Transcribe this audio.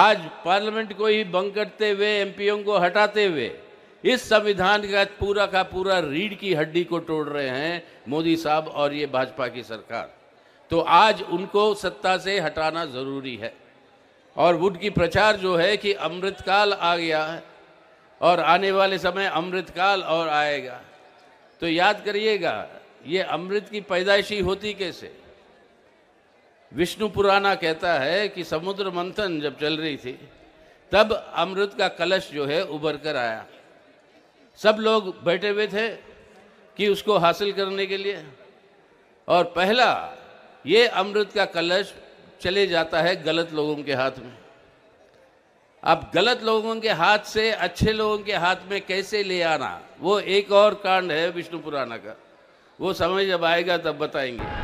आज पार्लियामेंट को ही बंग करते हुए एमपीओ को हटाते हुए इस संविधान का पूरा का पूरा रीढ़ की हड्डी को तोड़ रहे हैं मोदी साहब और ये भाजपा की सरकार तो आज उनको सत्ता से हटाना ज़रूरी है और वुड की प्रचार जो है कि अमृतकाल आ गया है और आने वाले समय अमृतकाल और आएगा तो याद करिएगा ये अमृत की पैदाइशी होती कैसे विष्णु पुराना कहता है कि समुद्र मंथन जब चल रही थी तब अमृत का कलश जो है उभर कर आया सब लोग बैठे हुए थे कि उसको हासिल करने के लिए और पहला ये अमृत का कलश चले जाता है गलत लोगों के हाथ में अब गलत लोगों के हाथ से अच्छे लोगों के हाथ में कैसे ले आना वो एक और कांड है विष्णु पुराना का वो समय जब आएगा तब बताएंगे